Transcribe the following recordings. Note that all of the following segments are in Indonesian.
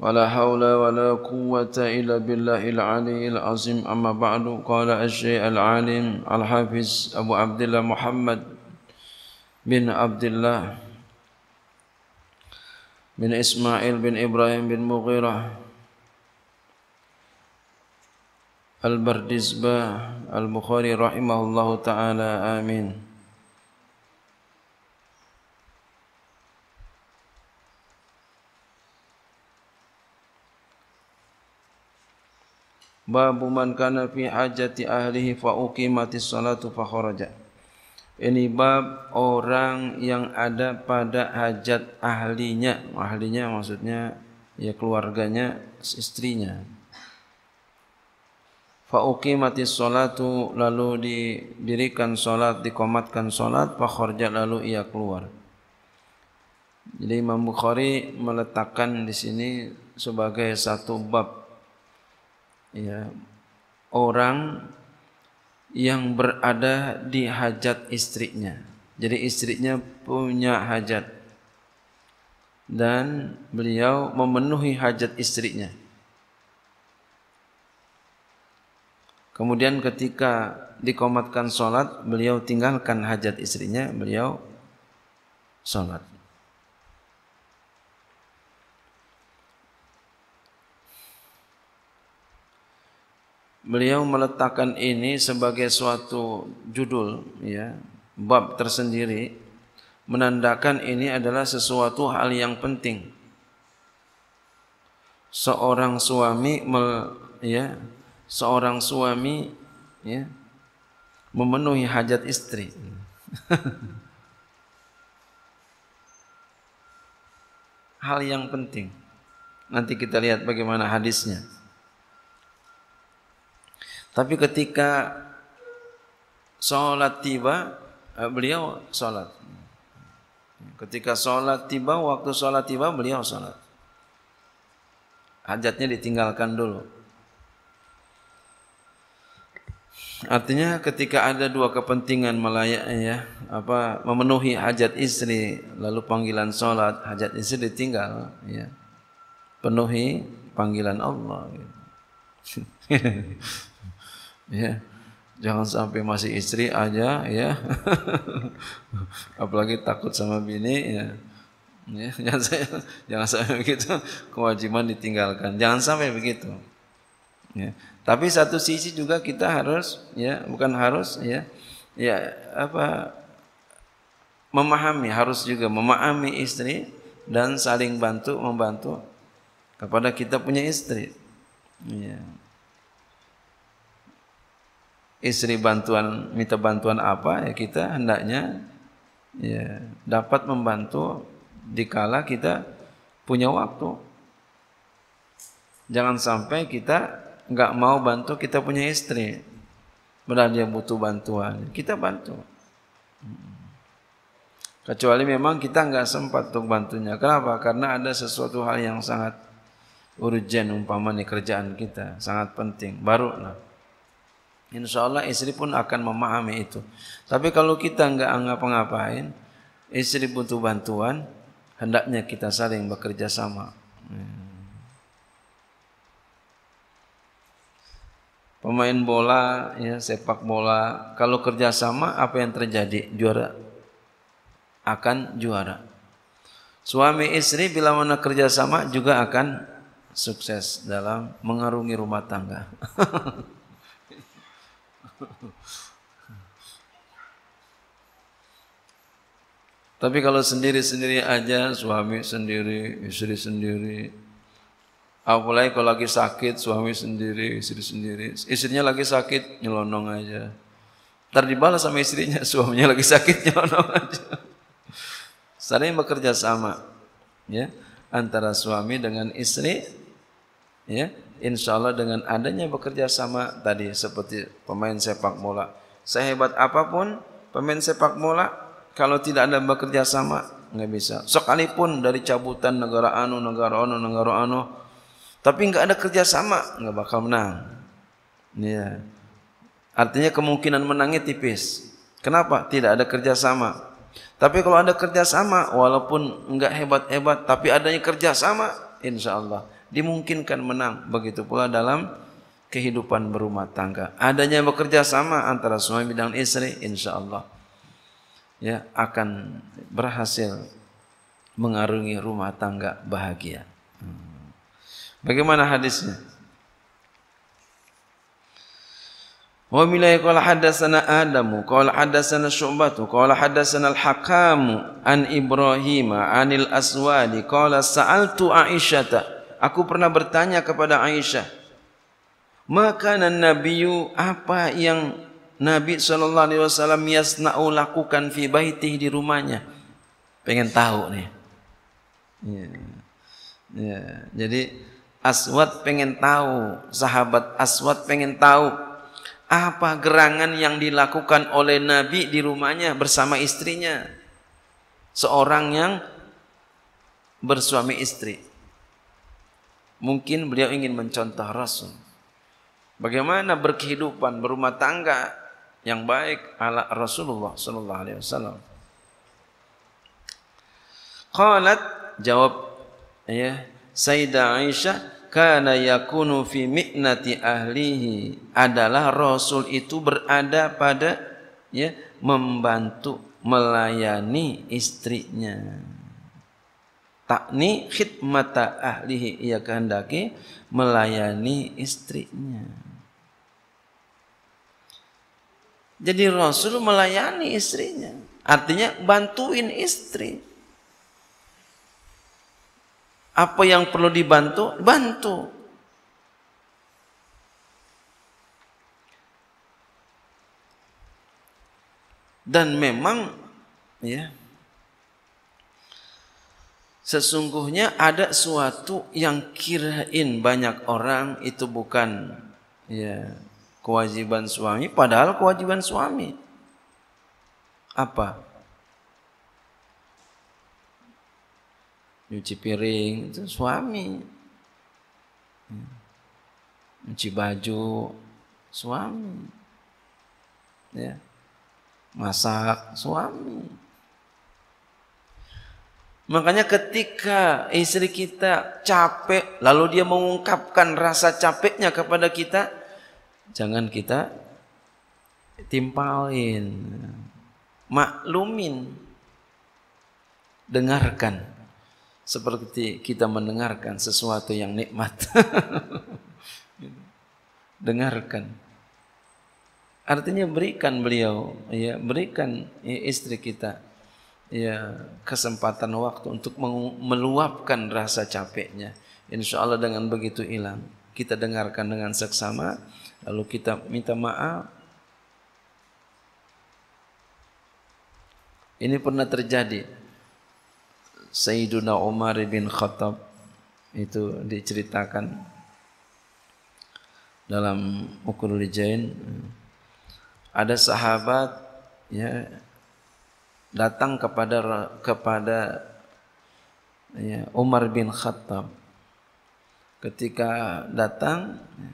ولا حول ولا قوة إلا بالله العلي العظيم أما بعد قال الشيخ العالم الحافظ أبو عبد الله محمد بن عبد الله بن إسماعيل بن إبراهيم بن مغيرة البردزبة البخاري رحمه الله تعالى آمين bab man kana fi hajati ahlihi fa uqimatis salatu fa kharaja ini bab orang yang ada pada hajat ahlinya ahlinya maksudnya ya keluarganya istrinya fa uqimatis salatu lalu didirikan salat dikomatkan salat fa kharaja lalu ia keluar jadi Imam Bukhari meletakkan di sini sebagai satu bab ya orang yang berada di hajat istrinya. Jadi istrinya punya hajat dan beliau memenuhi hajat istrinya. Kemudian ketika dikomatkan sholat, beliau tinggalkan hajat istrinya, beliau sholat. beliau meletakkan ini sebagai suatu judul ya bab tersendiri menandakan ini adalah sesuatu hal yang penting seorang suami mel, ya seorang suami ya memenuhi hajat istri hal yang penting nanti kita lihat bagaimana hadisnya tapi ketika sholat tiba, eh, beliau sholat. Ketika sholat tiba, waktu sholat tiba, beliau sholat. Hajatnya ditinggalkan dulu. Artinya ketika ada dua kepentingan melayak ya, apa memenuhi hajat istri lalu panggilan sholat hajat istri ditinggal ya. Penuhi panggilan Allah gitu. Ya. Jangan sampai masih istri aja ya. Apalagi takut sama bini ya. ya jangan sampai, jangan sampai begitu kewajiban ditinggalkan. Jangan sampai begitu. Ya. Tapi satu sisi juga kita harus ya, bukan harus ya. Ya, apa memahami harus juga memahami istri dan saling bantu membantu kepada kita punya istri. Ya istri bantuan minta bantuan apa ya kita hendaknya ya dapat membantu dikala kita punya waktu. Jangan sampai kita nggak mau bantu kita punya istri. benar dia butuh bantuan, kita bantu. Kecuali memang kita nggak sempat untuk bantunya. Kenapa? Karena ada sesuatu hal yang sangat urgent umpama nih kerjaan kita sangat penting. Baru lah. Insya Allah istri pun akan memahami itu. Tapi kalau kita nggak anggap ngapain, istri butuh bantuan, hendaknya kita saling bekerja sama. Hmm. Pemain bola, ya sepak bola, kalau kerjasama apa yang terjadi? Juara akan juara. Suami istri bila mana kerjasama juga akan sukses dalam mengarungi rumah tangga. Tapi kalau sendiri-sendiri aja, suami sendiri, istri sendiri, apalagi kalau lagi sakit, suami sendiri, istri sendiri, istrinya lagi sakit, nyelonong aja. Ntar dibalas sama istrinya, suaminya lagi sakit, nyelonong aja. Sering bekerja sama, ya, antara suami dengan istri, ya, insya Allah dengan adanya bekerja sama tadi seperti pemain sepak bola. Sehebat apapun pemain sepak bola, kalau tidak ada bekerja sama nggak bisa. Sekalipun dari cabutan negara anu, negara anu, negara anu, tapi nggak ada kerja sama nggak bakal menang. ya Artinya kemungkinan menangnya tipis. Kenapa? Tidak ada kerja sama. Tapi kalau ada kerja sama, walaupun nggak hebat-hebat, tapi adanya kerja sama, insya Allah dimungkinkan menang. Begitu pula dalam kehidupan berumah tangga. Adanya bekerja sama antara suami dan istri, insya Allah ya, akan berhasil mengarungi rumah tangga bahagia. Bagaimana hadisnya? Wa milai qala hadatsana Adamu qala hadatsana Syu'bah qala hadatsana Al-Hakam an Ibrahim anil Aswadi saal tu Aisyata Aku pernah bertanya kepada Aisyah, makanan Nabiu apa yang Nabi saw. alaihi wasallam yasna'u lakukan fi baitih di rumahnya? Pengen tahu nih. Ya. ya. Jadi Aswad pengen tahu, sahabat Aswad pengen tahu apa gerangan yang dilakukan oleh Nabi di rumahnya bersama istrinya. Seorang yang bersuami istri. mungkin beliau ingin mencontoh Rasul. Bagaimana berkehidupan berumah tangga yang baik ala Rasulullah sallallahu alaihi wasallam. Qalat jawab ya Sayyida Aisyah kana yakunu fi mi'nati ahlihi adalah Rasul itu berada pada ya membantu melayani istrinya. Takni khidmata ahlihi ia kehendaki melayani istrinya. Jadi Rasul melayani istrinya. Artinya bantuin istri. Apa yang perlu dibantu? Bantu. Dan memang ya Sesungguhnya ada suatu yang kirain banyak orang itu bukan ya kewajiban suami padahal kewajiban suami. Apa? Nyuci piring itu suami. Nyuci baju suami. Ya. Masak suami Makanya ketika istri kita capek, lalu dia mengungkapkan rasa capeknya kepada kita, jangan kita timpalin, maklumin, dengarkan. Seperti kita mendengarkan sesuatu yang nikmat. dengarkan. Artinya berikan beliau, ya, berikan istri kita ya kesempatan waktu untuk meluapkan rasa capeknya. Insya Allah dengan begitu hilang. Kita dengarkan dengan seksama, lalu kita minta maaf. Ini pernah terjadi. Sayyiduna Umar bin Khattab itu diceritakan dalam Ukurul Jain ada sahabat ya datang kepada kepada ya, Umar bin Khattab. Ketika datang ya,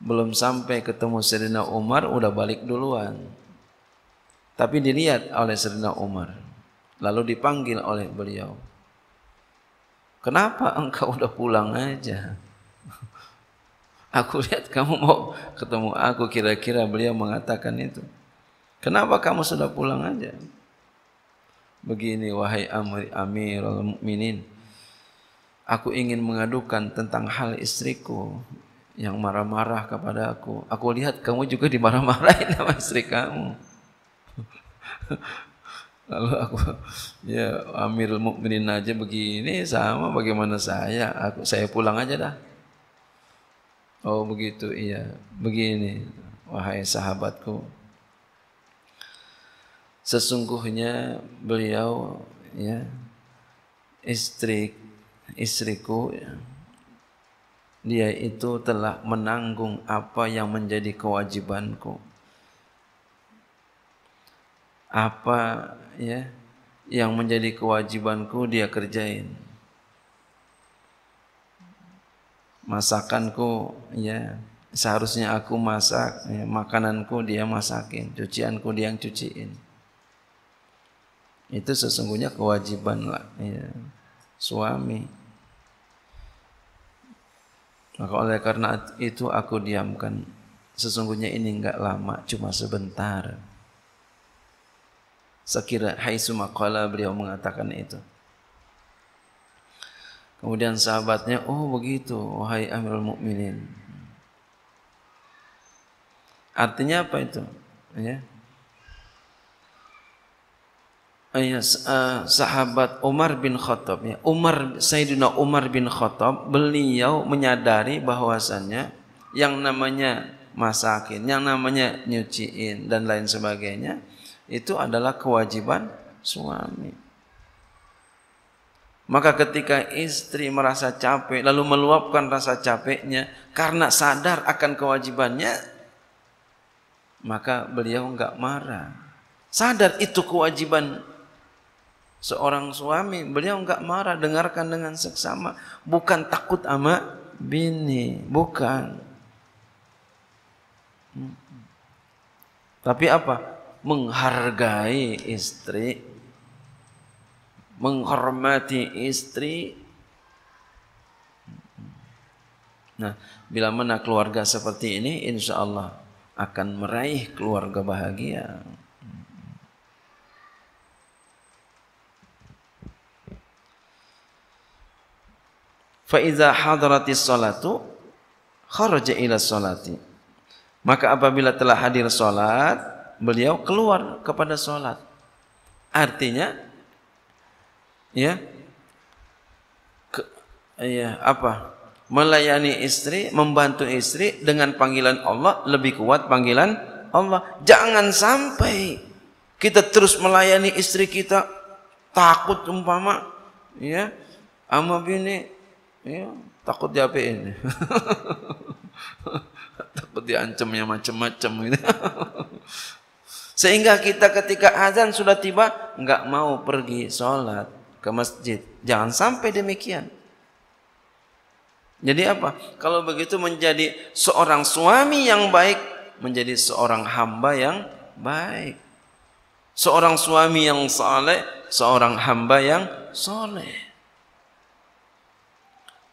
belum sampai ketemu serina Umar udah balik duluan. Tapi dilihat oleh serina Umar. Lalu dipanggil oleh beliau. Kenapa engkau udah pulang aja? Aku lihat kamu mau ketemu aku kira-kira beliau mengatakan itu. Kenapa kamu sudah pulang aja? Begini wahai Amri Amirul Mukminin. Aku ingin mengadukan tentang hal istriku yang marah-marah kepada aku. Aku lihat kamu juga dimarah-marahin sama istri kamu. Lalu aku ya Amirul Mukminin aja begini sama bagaimana saya? Aku saya pulang aja dah. Oh begitu iya. Begini wahai sahabatku, sesungguhnya beliau ya istri istriku ya, dia itu telah menanggung apa yang menjadi kewajibanku apa ya yang menjadi kewajibanku dia kerjain masakanku ya seharusnya aku masak ya, makananku dia masakin cucianku dia yang cuciin itu sesungguhnya kewajiban lah, ya, suami. Maka oleh karena itu aku diamkan. Sesungguhnya ini enggak lama, cuma sebentar. Sekira Hai Sumakola beliau mengatakan itu. Kemudian sahabatnya, oh begitu, wahai Amirul Mukminin. Artinya apa itu? Ya. Oh iya, eh, sahabat Umar bin Khattab ya. Umar Sayyidina Umar bin Khattab beliau menyadari bahwasannya yang namanya masakin, yang namanya nyuciin dan lain sebagainya itu adalah kewajiban suami. Maka ketika istri merasa capek lalu meluapkan rasa capeknya karena sadar akan kewajibannya maka beliau enggak marah. Sadar itu kewajiban seorang suami beliau enggak marah dengarkan dengan seksama bukan takut ama bini bukan tapi apa menghargai istri menghormati istri nah bila mana keluarga seperti ini insyaallah akan meraih keluarga bahagia fa idza hadaratis salatu kharaja ila salati maka apabila telah hadir salat beliau keluar kepada salat artinya ya ke, ya apa melayani istri membantu istri dengan panggilan Allah lebih kuat panggilan Allah jangan sampai kita terus melayani istri kita takut umpama ya ama bini Ya, takut diapain. takut diancamnya macam-macam ini Sehingga kita ketika azan sudah tiba nggak mau pergi sholat ke masjid. Jangan sampai demikian. Jadi apa? Kalau begitu menjadi seorang suami yang baik, menjadi seorang hamba yang baik. Seorang suami yang saleh, seorang hamba yang soleh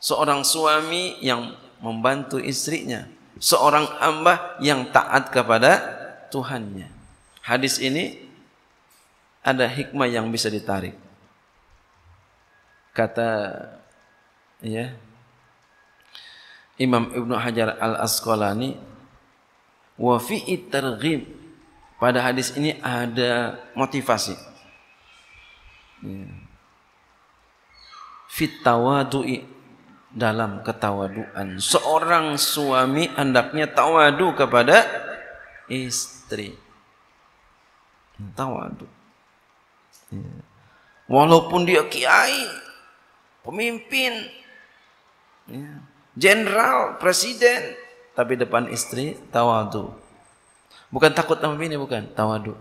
seorang suami yang membantu istrinya, seorang hamba yang taat kepada Tuhannya. Hadis ini ada hikmah yang bisa ditarik. Kata ya Imam Ibnu Hajar Al Asqalani wa fi pada hadis ini ada motivasi ya. fit dalam ketawaduan. Seorang suami hendaknya tawadu kepada istri. Tawadu. Iya. Walaupun dia kiai, pemimpin, iya, jenderal, presiden, tapi depan istri tawadu. Bukan takut sama bini, bukan tawadu.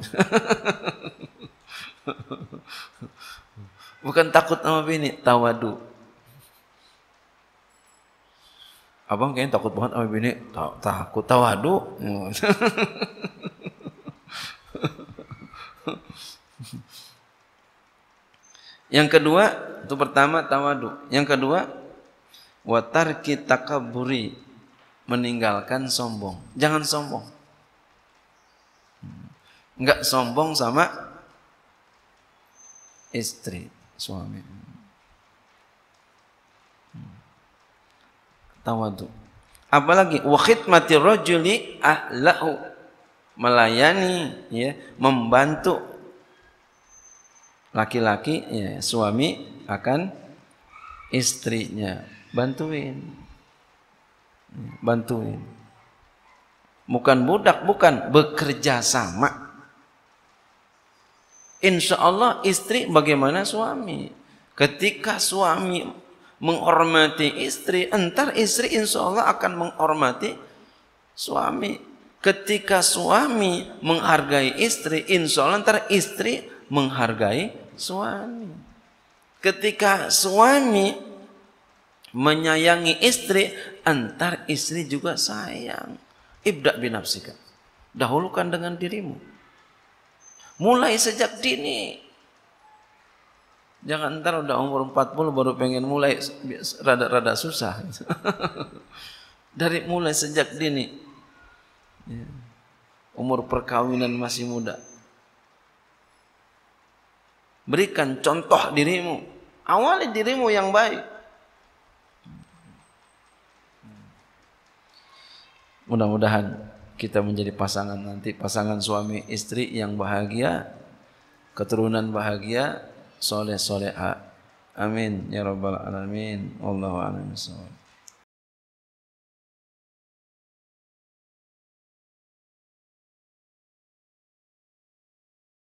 bukan takut sama bini, tawadu. abang kayaknya takut banget sama bini tak takut tawadu yang kedua itu pertama tawadu yang kedua watar kita kaburi meninggalkan sombong jangan sombong Enggak sombong sama istri suami tawadu. Apalagi wa khidmatir rajuli ahlahu melayani ya, membantu laki-laki ya, suami akan istrinya. Bantuin. Ya, bantuin. Bukan budak, bukan bekerja sama. Insya Allah istri bagaimana suami. Ketika suami menghormati istri, entar istri insya Allah akan menghormati suami. Ketika suami menghargai istri, insya Allah entar istri menghargai suami. Ketika suami menyayangi istri, entar istri juga sayang. Ibda bin binafsika. Dahulukan dengan dirimu. Mulai sejak dini Jangan ya ntar udah umur 40 baru pengen mulai rada-rada susah. Dari mulai sejak dini. Ya. Umur perkawinan masih muda. Berikan contoh dirimu. Awali dirimu yang baik. Mudah-mudahan kita menjadi pasangan nanti, pasangan suami istri yang bahagia, keturunan bahagia, soleh soleh, Amin ya rabbal alamin. Wallahu alamin.